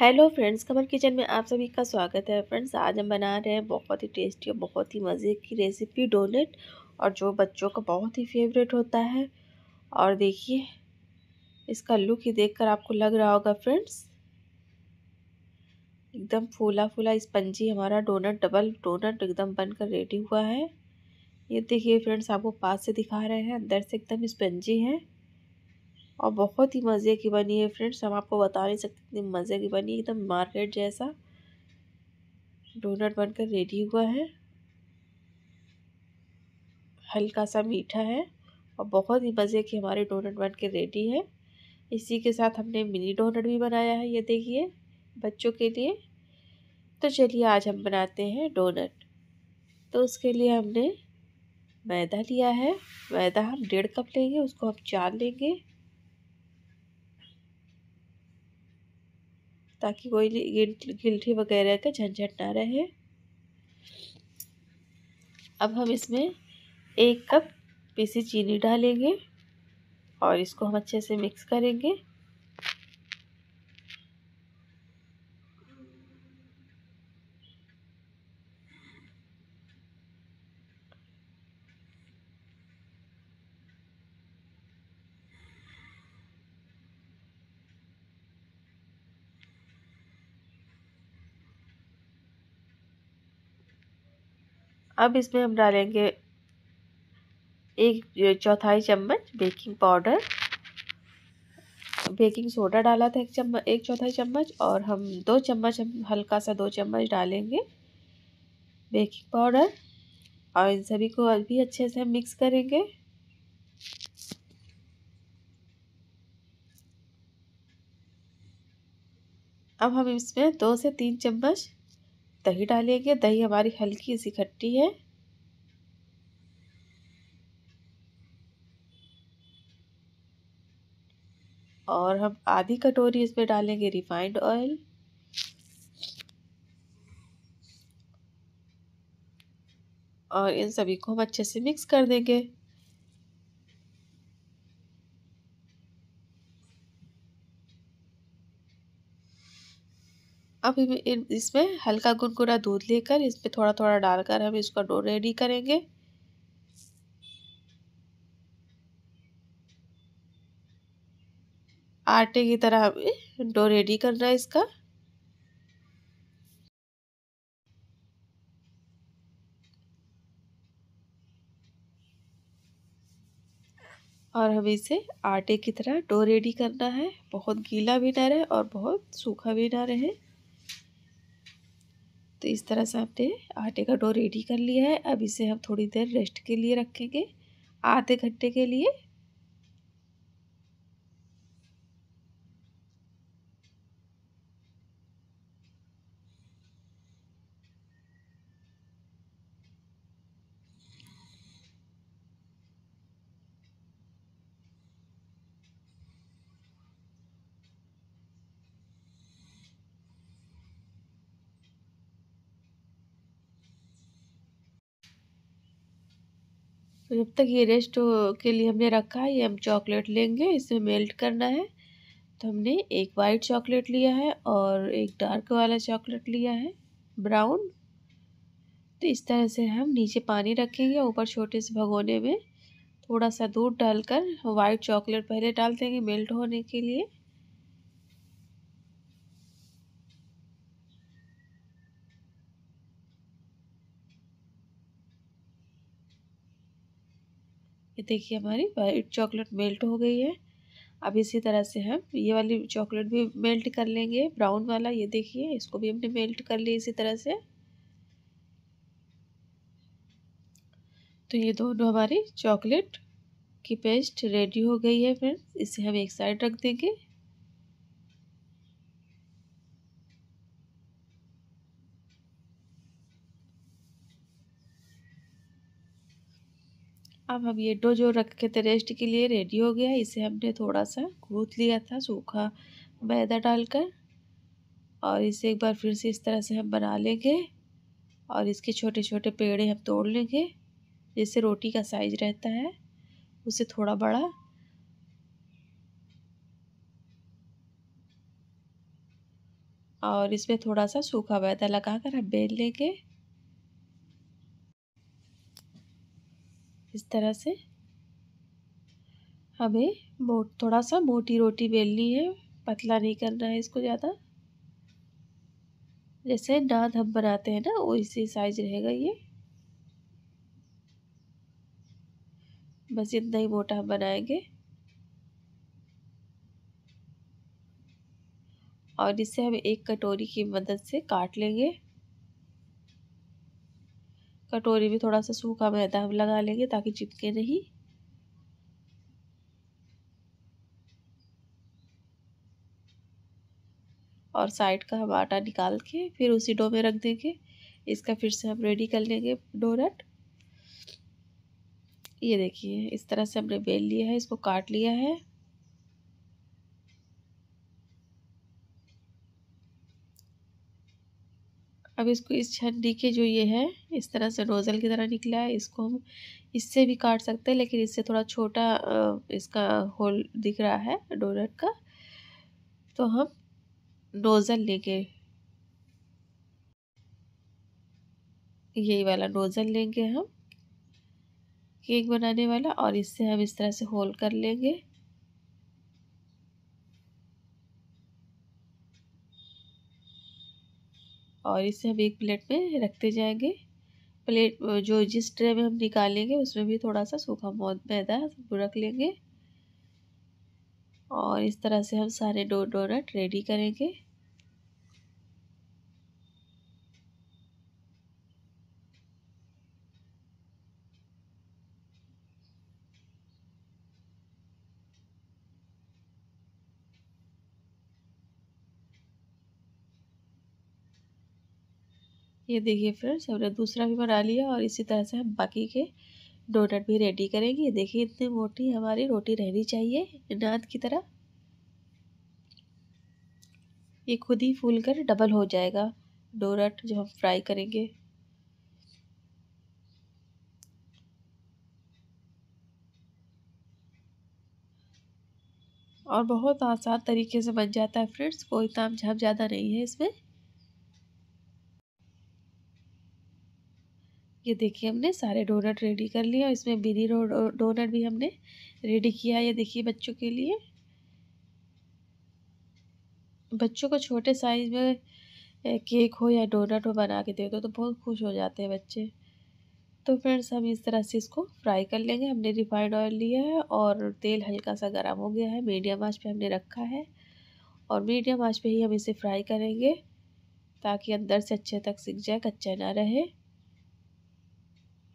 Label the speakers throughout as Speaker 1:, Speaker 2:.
Speaker 1: hello friends कमल kitchen में आप सभी का स्वागत है फ्रेंड्स आज हम बना रहे हैं बहुत ही टेस्टी और बहुत ही मज़े की रेसिपी डोनेट और जो बच्चों का बहुत ही फेवरेट होता है और देखिए इसका लुक ही देखकर आपको लग रहा होगा फ्रेंड्स एकदम फूला फूला स्पंजी हमारा डोनट डबल डोनट एकदम बनकर रेडी हुआ है ये देखिए फ्रेंड्स आपको पास से दिखा रहे हैं अंदर से एकदम स्पंजी है और बहुत ही मज़े की बनी है फ्रेंड्स हम आपको बता नहीं सकते इतनी मज़े की बनी एकदम तो मार्केट जैसा डोनट बनकर रेडी हुआ है हल्का सा मीठा है और बहुत ही मज़े की हमारे डोनट बन के रेडी है इसी के साथ हमने मिनी डोनट भी बनाया है ये देखिए बच्चों के लिए तो चलिए आज हम बनाते हैं डोनट तो उसके लिए हमने मैदा लिया है मैदा हम डेढ़ कप लेंगे उसको हम चार लेंगे ताकि कोई गिल्टी वगैरह का झंझट ना रहे अब हम इसमें एक कप पीसी चीनी डालेंगे और इसको हम अच्छे से मिक्स करेंगे अब इसमें हम डालेंगे एक चौथाई चम्मच बेकिंग पाउडर बेकिंग सोडा डाला था एक चम्मच एक चौथाई चम्मच और हम दो चम्मच हम हल्का सा दो चम्मच डालेंगे बेकिंग पाउडर और इन सभी को भी अच्छे से मिक्स करेंगे अब हम इसमें दो से तीन चम्मच दही डालेंगे दही हमारी हल्की सी खट्टी है और हम आधी कटोरी इसमें डालेंगे रिफाइंड ऑयल और इन सभी को हम अच्छे से मिक्स कर देंगे अब इसमें हल्का गुनगुना दूध लेकर इसमें थोड़ा थोड़ा डालकर हम इसका डो रेडी करेंगे आटे की तरह हमें डो रेडी करना है इसका और हमें इसे आटे की तरह डो रेडी करना है बहुत गीला भी ना रहे और बहुत सूखा भी ना रहे तो इस तरह से हमने आटे का डो रेडी कर लिया है अब इसे हम थोड़ी देर रेस्ट के लिए रखेंगे आधे घंटे के लिए जब तक ये रेस्ट के लिए हमने रखा है ये हम चॉकलेट लेंगे इसमें मेल्ट करना है तो हमने एक वाइट चॉकलेट लिया है और एक डार्क वाला चॉकलेट लिया है ब्राउन तो इस तरह से हम नीचे पानी रखेंगे ऊपर छोटे से भगोने में थोड़ा सा दूध डालकर वाइट चॉकलेट पहले डाल देंगे मेल्ट होने के लिए देखिए हमारी वाइट चॉकलेट मेल्ट हो गई है अब इसी तरह से हम ये वाली चॉकलेट भी मेल्ट कर लेंगे ब्राउन वाला ये देखिए इसको भी हमने मेल्ट कर लिया इसी तरह से तो ये दोनों हमारी चॉकलेट की पेस्ट रेडी हो गई है फ्रेंड्स इसे हम एक साइड रख देंगे अब हम ये डो जो रखे थे रेस्ट के लिए रेडी हो गया इसे हमने थोड़ा सा गूँथ लिया था सूखा मैदा डालकर और इसे एक बार फिर से इस तरह से हम बना लेंगे और इसके छोटे छोटे पेड़े हम तोड़ लेंगे जिससे रोटी का साइज रहता है उसे थोड़ा बड़ा और इसमें थोड़ा सा सूखा मैदा लगा कर हम बेल लेंगे इस तरह से हमें मोट थोड़ा सा मोटी रोटी बेलनी है पतला नहीं करना है इसको ज़्यादा जैसे नाद हम बनाते हैं ना वो इसी साइज रहेगा ये बस इतना ही मोटा हम बनाएंगे और इसे हम एक कटोरी की मदद से काट लेंगे कटोरी में थोड़ा सा सूखा मैदा हम लगा लेंगे ताकि चिपके नहीं और साइड का हम आटा निकाल के फिर उसी डो में रख देंगे इसका फिर से हम रेडी कर लेंगे डोनट ये देखिए इस तरह से हमने बेल लिया है इसको काट लिया है अब इसको इस छंडी के जो ये है इस तरह से नोज़ल की तरह निकला है इसको हम इससे भी काट सकते हैं लेकिन इससे थोड़ा छोटा इसका होल दिख रहा है डोनट का तो हम नोज़ल लेंगे यही वाला नोज़ल लेंगे हम केक बनाने वाला और इससे हम इस तरह से होल कर लेंगे और इसे हम एक प्लेट में रखते जाएंगे प्लेट जो जिस ट्रे में हम निकालेंगे उसमें भी थोड़ा सा सूखा मैदा वो रख लेंगे और इस तरह से हम सारे डो डोनट रेडी करेंगे ये देखिए फ्रेंड्स हमने दूसरा भी बना लिया और इसी तरह से हम बाकी के डोनट भी रेडी करेंगे ये देखिए इतनी मोटी हमारी रोटी रहनी चाहिए नाद की तरह ये खुद ही फूल कर डबल हो जाएगा डोनट जो हम फ्राई करेंगे और बहुत आसान तरीके से बन जाता है फ्रेंड्स कोई ताम झाप ज़्यादा नहीं है इसमें ये देखिए हमने सारे डोनट रेडी कर लिए और इसमें मिनी डोनट भी हमने रेडी किया ये देखिए बच्चों के लिए बच्चों को छोटे साइज़ में केक हो या डोनट हो बना के दे दो तो बहुत खुश हो जाते हैं बच्चे तो फ्रेंड्स हम इस तरह से इसको फ्राई कर लेंगे हमने रिफाइंड ऑयल लिया है और तेल हल्का सा गर्म हो गया है मीडियम आँच पर हमने रखा है और मीडियम आँच पर ही हम इसे फ्राई करेंगे ताकि अंदर से अच्छे तक सीख जाए कच्चा ना रहे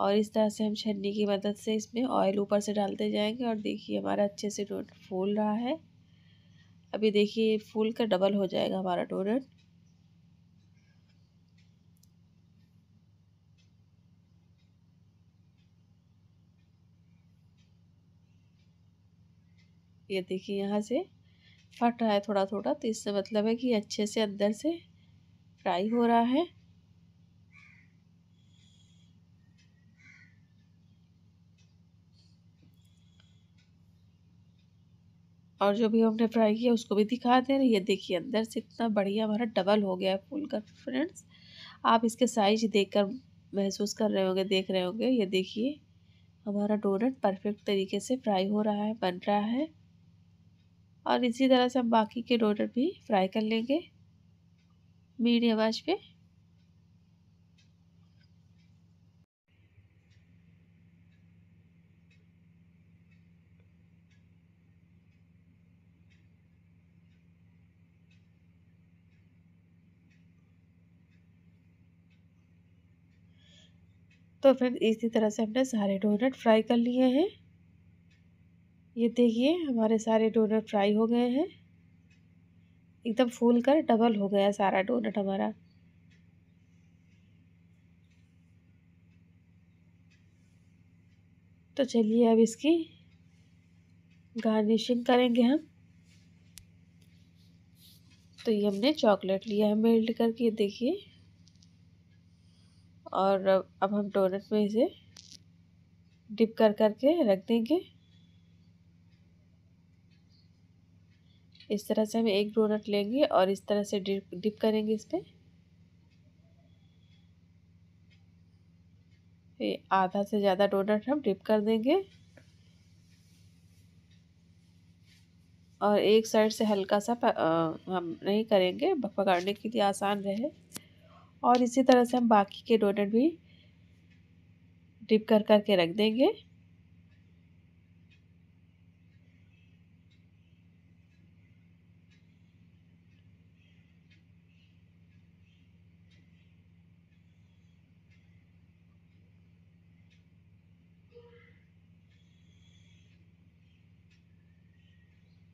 Speaker 1: और इस तरह से हम छन्नी की मदद से इसमें ऑयल ऊपर से डालते जाएंगे और देखिए हमारा अच्छे से डोनट फूल रहा है अभी देखिए फूल का डबल हो जाएगा हमारा डोनट ये देखिए यहाँ से फट रहा है थोड़ा थोड़ा तो इससे मतलब है कि अच्छे से अंदर से फ्राई हो रहा है और जो भी हमने फ्राई किया उसको भी दिखा दे रहे ये देखिए अंदर से इतना बढ़िया हमारा डबल हो गया है फूल का फ्रेंड्स आप इसके साइज देखकर महसूस कर रहे होंगे देख रहे होंगे ये देखिए हमारा डोनट परफेक्ट तरीके से फ्राई हो रहा है बन रहा है और इसी तरह से हम बाकी के डोनट भी फ्राई कर लेंगे मीडियम आँच पर तो फ्रेंड इसी तरह से हमने सारे डोनट फ्राई कर लिए हैं ये देखिए हमारे सारे डोनट फ्राई हो गए हैं एकदम फूल कर डबल हो गया सारा डोनट हमारा तो चलिए अब इसकी गार्निशिंग करेंगे हम तो ये हमने चॉकलेट लिया है मेल्ट करके देखिए और अब हम डोनट में इसे डिप कर करके रख देंगे इस तरह से हम एक डोनट लेंगे और इस तरह से डिप डिप करेंगे इस पर आधा से ज़्यादा डोनट हम डिप कर देंगे और एक साइड से हल्का सा हम नहीं करेंगे पकड़ने के लिए आसान रहे और इसी तरह से हम बाकी के डोनट भी डिप कर कर के रख देंगे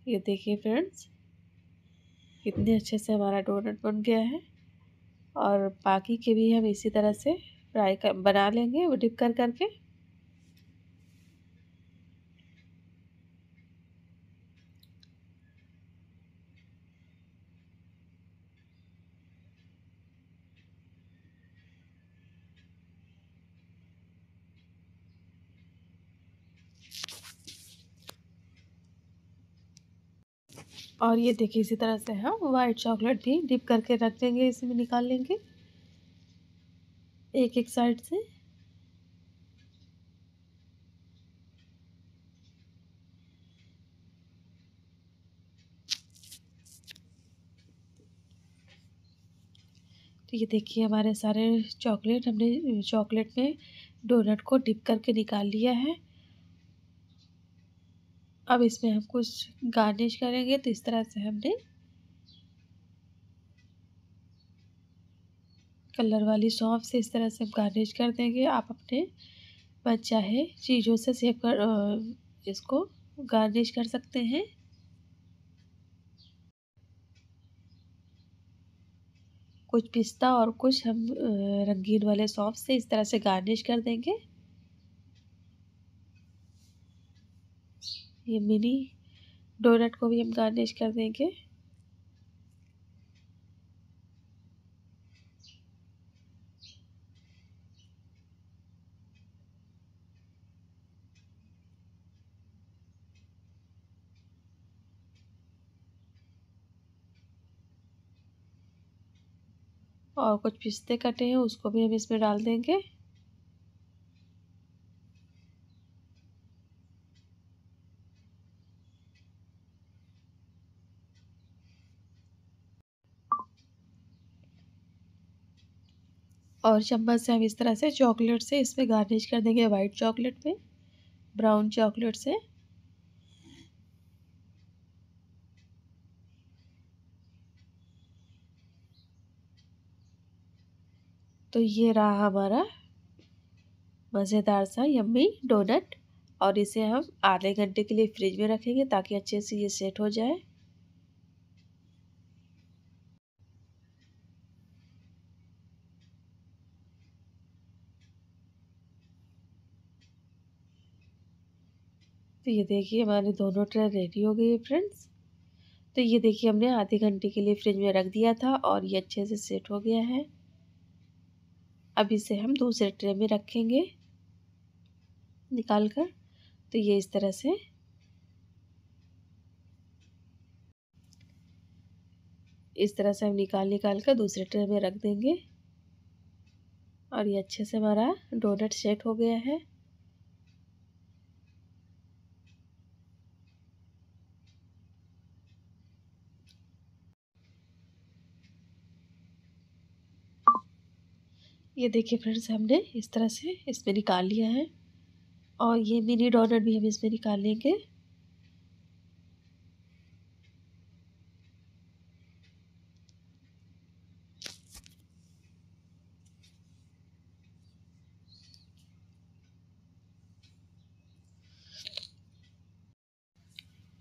Speaker 1: ये देखिए फ्रेंड्स कितने अच्छे से हमारा डोनट बन गया है और बाकी के भी हम इसी तरह से फ्राई कर बना लेंगे वो डिप कर करके और ये देखिए इसी तरह से हम वाइट चॉकलेट भी डिप करके रख देंगे इसी में निकाल लेंगे एक एक साइड से तो ये देखिए हमारे सारे चॉकलेट हमने चॉकलेट में डोनट को डिप करके निकाल लिया है अब इसमें हम कुछ गार्निश करेंगे तो इस तरह से हमने कलर वाली सॉफ्ट से इस तरह से हम गार्निश कर देंगे आप अपने मन चाहे चीज़ों से सेव कर इसको गार्निश कर सकते हैं कुछ पिस्ता और कुछ हम रंगीन वाले सॉफ्ट से इस तरह से गार्निश कर देंगे ये मिनी डोनट को भी हम गार्निश कर देंगे और कुछ पिस्ते कटे हैं उसको भी हम इसमें डाल देंगे और चम्मच से हम इस तरह से चॉकलेट से इसमें गार्निश कर देंगे वाइट चॉकलेट में ब्राउन चॉकलेट से तो ये रहा हमारा मज़ेदार सा यम्मी डोनट और इसे हम आधे घंटे के लिए फ्रिज में रखेंगे ताकि अच्छे से ये सेट हो जाए तो ये देखिए हमारी दोनों ट्रे रेडी हो गई है फ्रेंड्स तो ये देखिए हमने आधे घंटे के लिए फ्रिज में रख दिया था और ये अच्छे से सेट हो गया है अब इसे हम दूसरे ट्रे में रखेंगे निकाल कर तो ये इस तरह से इस तरह से हम निकाल निकाल कर दूसरे ट्रे में रख देंगे और ये अच्छे से हमारा डोनट सेट हो गया है ये देखिए फ्रेंड्स हमने इस तरह से इसमें निकाल लिया है और ये मिनी डोनट भी हम इसमें निकाल लेंगे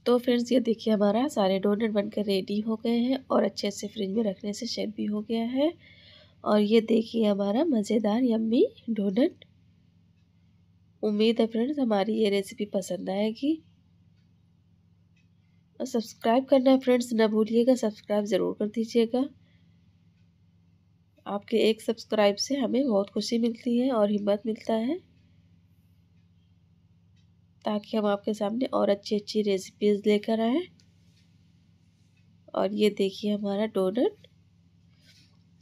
Speaker 1: तो फ्रेंड्स ये देखिए हमारा सारे डोनट बनकर रेडी हो गए हैं और अच्छे से फ्रिज में रखने से शेड भी हो गया है और ये देखिए हमारा मज़ेदार यम्मी डोनट उम्मीद है फ्रेंड्स हमारी ये रेसिपी पसंद आएगी और सब्सक्राइब करना फ्रेंड्स ना भूलिएगा सब्सक्राइब ज़रूर कर दीजिएगा आपके एक सब्सक्राइब से हमें बहुत खुशी मिलती है और हिम्मत मिलता है ताकि हम आपके सामने और अच्छी अच्छी रेसिपीज़ लेकर आएँ और ये देखिए हमारा डोनट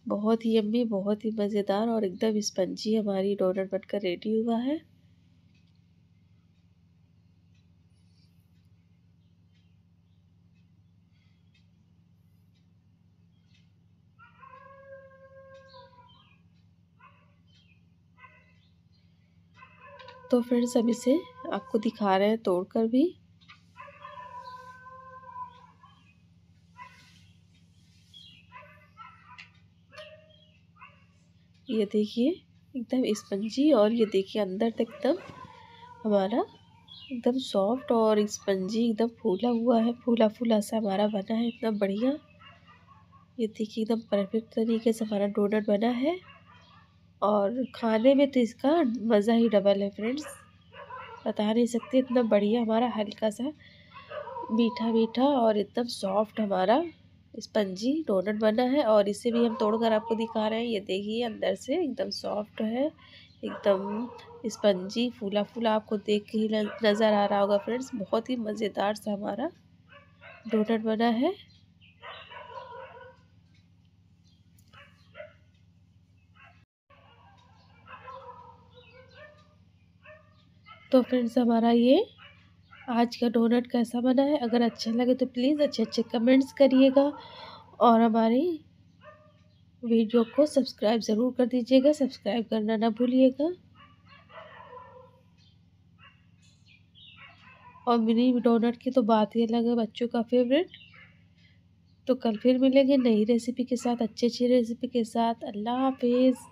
Speaker 1: बहुत ही यम्मी बहुत ही मज़ेदार और एकदम स्पंजी हमारी डोनट बनकर रेडी हुआ है तो फ्रेंड्स अब इसे आपको दिखा रहे हैं तोड़कर भी ये देखिए एकदम स्पंजी और ये देखिए अंदर तक एकदम हमारा एकदम सॉफ्ट और स्पंजी एकदम फूला हुआ है फूला फूला सा हमारा बना है इतना बढ़िया ये देखिए एकदम परफेक्ट तरीके से हमारा डोनट बना है और खाने में तो इसका मज़ा ही डबल है फ्रेंड्स बता नहीं सकते इतना बढ़िया हमारा हल्का सा मीठा मीठा और एकदम सॉफ्ट हमारा स्पंजी डोनट बना है और इसे भी हम तोड़कर आपको दिखा रहे हैं ये देखिए अंदर से एकदम सॉफ्ट है एकदम स्पंजी फूला फूला आपको देख के ही नज़र आ रहा होगा फ्रेंड्स बहुत ही मज़ेदार सा हमारा डोनट बना है तो फ्रेंड्स हमारा ये आज का डोनट कैसा बना है अगर अच्छा लगे तो प्लीज़ अच्छे अच्छे कमेंट्स करिएगा और हमारी वीडियो को सब्सक्राइब ज़रूर कर दीजिएगा सब्सक्राइब करना ना भूलिएगा और मिनी डोनट की तो बात ही अलग है बच्चों का फेवरेट तो कल फिर मिलेंगे नई रेसिपी के साथ अच्छी अच्छी रेसिपी के साथ अल्लाह हाफिज़